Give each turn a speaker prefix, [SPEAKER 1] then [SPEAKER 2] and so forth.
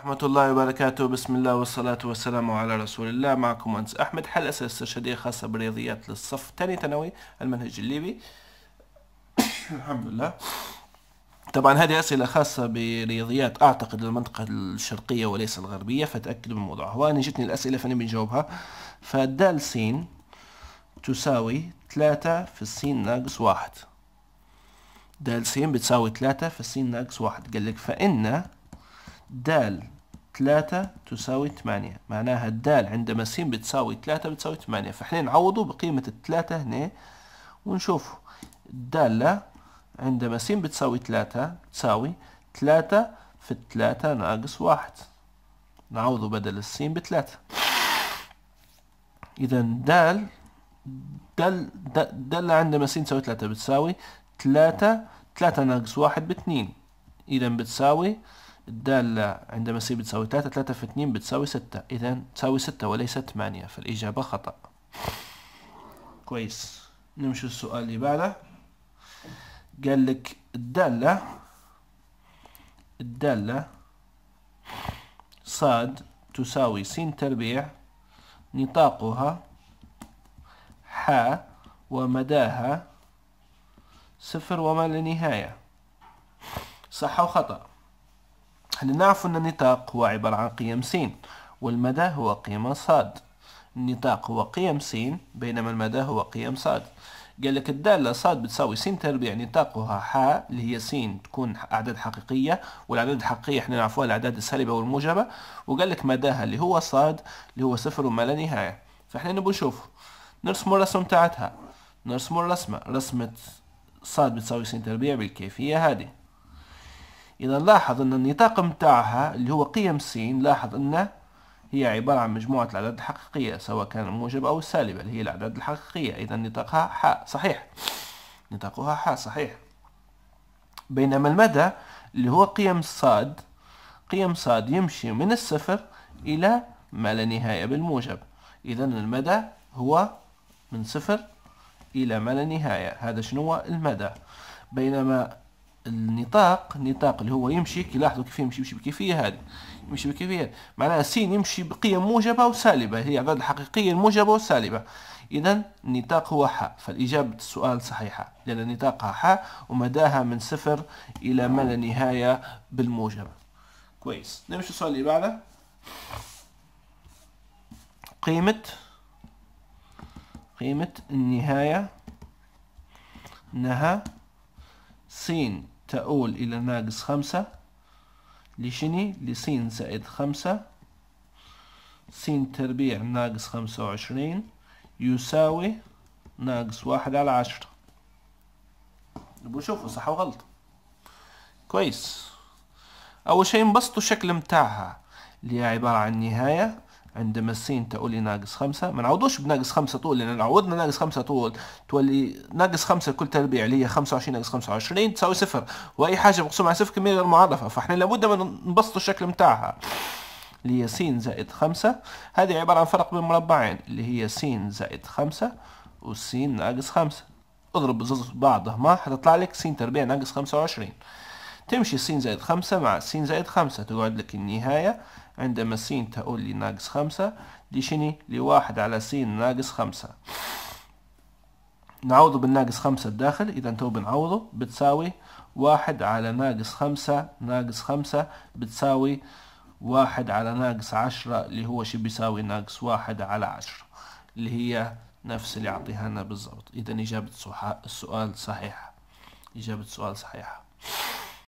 [SPEAKER 1] ورحمة الله وبركاته بسم الله والصلاة والسلام على رسول الله معكم أنس أحمد حل أسئلة استشهادية خاصة بالرياضيات للصف تاني ثانوي المنهج الليبي الحمد لله طبعا هذه أسئلة خاصة برياضيات أعتقد المنطقة الشرقية وليس الغربية فتأكدوا من الموضوع وأنا جتني الأسئلة فأنا بنجاوبها فدال سين تساوي ثلاثة في السين ناقص واحد دال سين بتساوي ثلاثة في السين ناقص واحد قال لك فإن د ثلاثة تساوي ثمانية معناها الدال عندما س بتساوي ثلاثة بتساوي ثمانية فاحنا نعوضه بقيمة الثلاثة هنا ونشوف الدالة عندما س بتساوي ثلاثة تساوي ثلاثة في الثلاثة ناقص واحد نعوضه بدل السين بثلاثة إذا دال دل دل عندما س تساوي ثلاثة بتساوي ثلاثة ثلاثة ناقص واحد باثنين إذا بتساوي الدالة عندما سي بتساوي تلاتة تلاتة في اتنين بتساوي ستة إذا تساوي ستة وليست ثمانية فالإجابة خطأ كويس نمشي السؤال اللي بعده قال لك الدالة الدالة صاد تساوي س تربيع نطاقها ح ومداها صفر وما لا نهاية صح وخطأ لنعرف أن النطاق هو عبارة عن قيم س والمدى هو قيمة ص النطاق هو قيم س بينما المدى هو قيم ص قال لك الدالة ص بتساوي س تربيع نطاقها ح اللي هي س تكون أعداد حقيقية والأعداد الحقيقية احنا نعرفوها الأعداد السالبة والموجبة وقال لك مداها اللي هو ص اللي هو صفر وما لا نهاية فاحنا نبغى نشوف نرسم الرسم تاعتها نرسم الرسمة رسمة ص بتساوي س تربيع بالكيفية هذه إذا لاحظ أن النطاق متاعها اللي هو قيم س لاحظ أنه هي عبارة عن مجموعة الأعداد الحقيقية سواء كان الموجب أو السالب اللي هي الأعداد الحقيقية إذا نطاقها حاء صحيح نطاقها حاء صحيح بينما المدى اللي هو قيم صاد قيم صاد يمشي من الصفر إلى ما لا نهاية بالموجب إذا المدى هو من صفر إلى ما لا نهاية هذا شنو المدى بينما النطاق النطاق اللي هو يمشي كي لاحظوا كيف يمشي يمشي بكيفيه هذه يمشي بكيفيه معناها س يمشي بقيم موجبه وسالبه هي اعداد الحقيقيه الموجبه والسالبه اذا النطاق هو ح فالاجابه السؤال صحيحه لان نطاقها ح ومداها من صفر الى ما لا نهايه بالموجبه كويس نمشي السؤال اللي بعده قيمه قيمه النهايه انها سين تؤول إلى ناقص خمسة لشني لسين زائد خمسة سين تربيع ناقص خمسة وعشرين يساوي ناقص واحد على عشرة بشوفوا صح وغلط كويس أول شيء انبسطوا الشكل متاعها اللي هي عبارة عن نهاية عندما السين تقولي ناقص خمسة ما نعوضوش بناقص خمسة طول لأن لو عوضنا ناقص خمسة طول تولي ناقص خمسة كل تربيع اللي هي خمسة وعشرين ناقص خمسة وعشرين تساوي صفر وأي حاجة مقسومة على صفر كمية غير معرفة فاحنا لابد من نبسط الشكل متاعها اللي هي س زائد خمسة هذه عبارة عن فرق بين مربعين اللي هي س زائد خمسة والسين ناقص خمسة اضرب زوز بعضهما حتطلع لك س تربيع ناقص خمسة وعشرين تمشي س زائد خمسة مع س زائد خمسة تقعد لك النهاية عندما س تقول لي ناقص خمسة دي شني لواحد على س ناقص خمسة نعوضه بالناقص خمسة الداخل إذا تو بنعوضه بتساوي واحد على ناقص خمسة ناقص خمسة بتساوي واحد على ناقص عشرة اللي هو شو بيساوي ناقص واحد على عشرة اللي هي نفس اللي أعطيها لنا بالضبط إذا إجابة السؤال صحيحة إجابة السؤال صحيحة